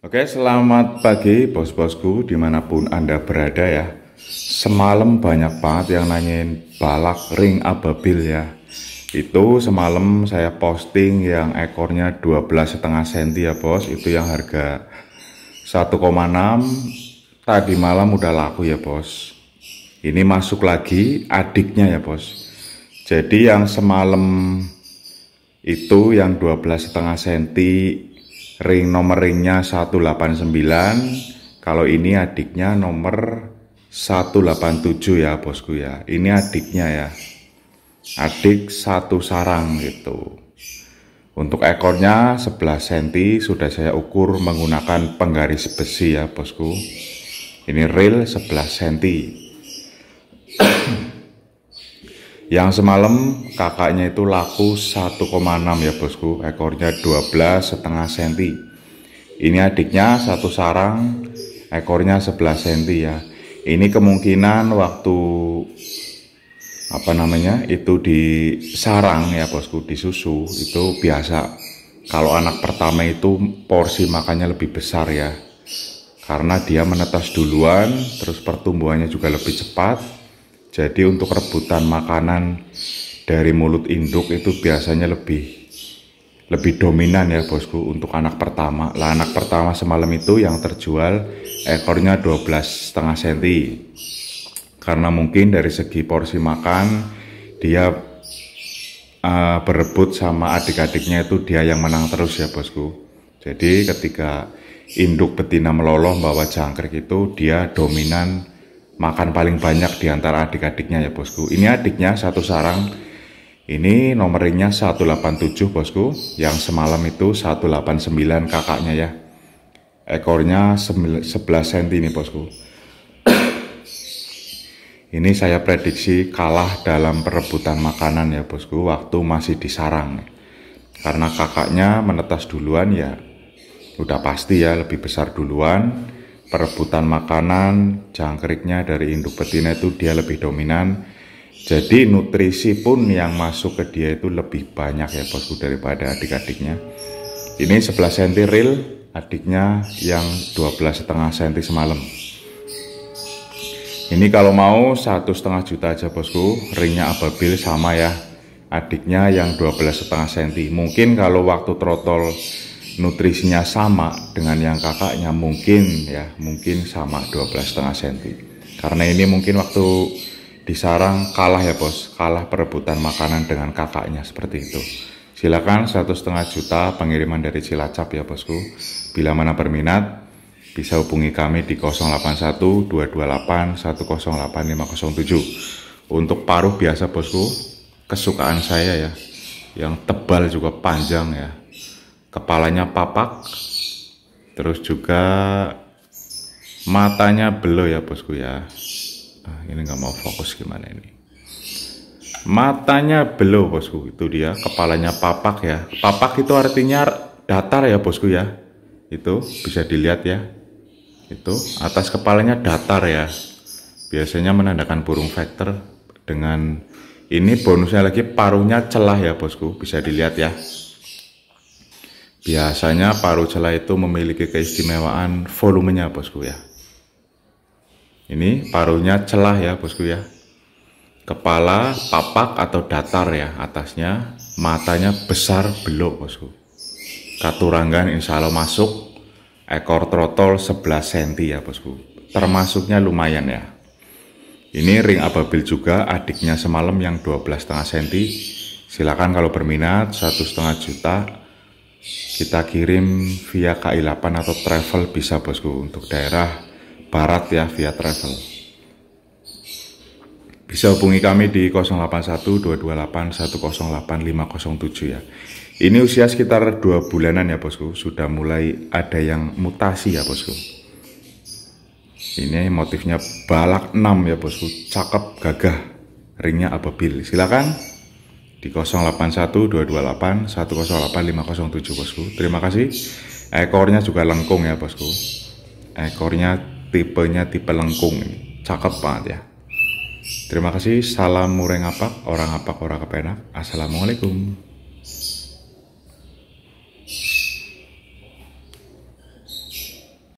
Oke, selamat pagi bos-bosku dimanapun Anda berada ya. Semalam banyak banget yang nanyain balak ring ababil ya. Itu semalam saya posting yang ekornya setengah senti ya bos, itu yang harga 1,6 tadi malam udah laku ya bos. Ini masuk lagi adiknya ya bos. Jadi yang semalam itu yang setengah senti ring nomor ringnya 189 kalau ini adiknya nomor 187 ya bosku ya ini adiknya ya adik satu sarang gitu untuk ekornya 11 cm sudah saya ukur menggunakan penggaris besi ya bosku ini reel 11 cm yang semalam kakaknya itu laku 1,6 ya bosku, ekornya 12 setengah senti. Ini adiknya satu sarang, ekornya 11 senti ya. Ini kemungkinan waktu apa namanya itu di sarang ya bosku di susu itu biasa kalau anak pertama itu porsi makannya lebih besar ya karena dia menetas duluan terus pertumbuhannya juga lebih cepat jadi untuk rebutan makanan dari mulut induk itu biasanya lebih lebih dominan ya bosku untuk anak pertama. Lah anak pertama semalam itu yang terjual ekornya 12 setengah senti. Karena mungkin dari segi porsi makan dia uh, berebut sama adik-adiknya itu dia yang menang terus ya bosku. Jadi ketika induk betina meloloh bawa jangkrik itu dia dominan makan paling banyak di antara adik-adiknya ya bosku. Ini adiknya satu sarang. Ini satu 187 bosku. Yang semalam itu 189 kakaknya ya. Ekornya 11 cm nih bosku. Ini saya prediksi kalah dalam perebutan makanan ya bosku waktu masih di sarang. Karena kakaknya menetas duluan ya udah pasti ya lebih besar duluan perebutan makanan jangkriknya dari induk betina itu dia lebih dominan jadi nutrisi pun yang masuk ke dia itu lebih banyak ya bosku daripada adik-adiknya ini 11 cm real adiknya yang 12 setengah cm semalam ini kalau mau satu setengah juta aja bosku ringnya ababil sama ya adiknya yang 12 setengah cm mungkin kalau waktu trotol nutrisinya sama dengan yang kakaknya mungkin ya mungkin sama 12 setengah senti karena ini mungkin waktu di sarang kalah ya bos kalah perebutan makanan dengan kakaknya seperti itu silakan satu setengah juta pengiriman dari Cilacap ya bosku bila mana berminat bisa hubungi kami di 081 228 108507 untuk paruh biasa bosku kesukaan saya ya yang tebal juga panjang ya kepalanya papak, terus juga matanya belo ya bosku ya. Nah, ini nggak mau fokus gimana ini? Matanya belo bosku itu dia, kepalanya papak ya. Papak itu artinya datar ya bosku ya. Itu bisa dilihat ya. Itu atas kepalanya datar ya. Biasanya menandakan burung vektor dengan ini bonusnya lagi paruhnya celah ya bosku bisa dilihat ya Biasanya paru celah itu memiliki keistimewaan volumenya, bosku ya. Ini parunya celah ya, bosku ya. Kepala papak atau datar ya atasnya, matanya besar belok, bosku. Katuranggan insya Allah masuk, ekor trotol 11 cm ya, bosku. Termasuknya lumayan ya. Ini ring ababil juga adiknya semalam yang 12,5 cm. Silakan kalau berminat, 1,5 juta kita kirim via KI8 atau travel bisa bosku untuk daerah barat ya via travel bisa hubungi kami di 081228108507 ya ini usia sekitar dua bulanan ya bosku sudah mulai ada yang mutasi ya bosku ini motifnya balak 6 ya bosku cakep gagah ringnya ababil silakan di 081228 bosku. Terima kasih. Ekornya juga lengkung ya bosku. Ekornya tipenya tipe lengkung Cakep banget ya. Terima kasih. Salam mureng apak, orang apak orang kepenak. Assalamualaikum.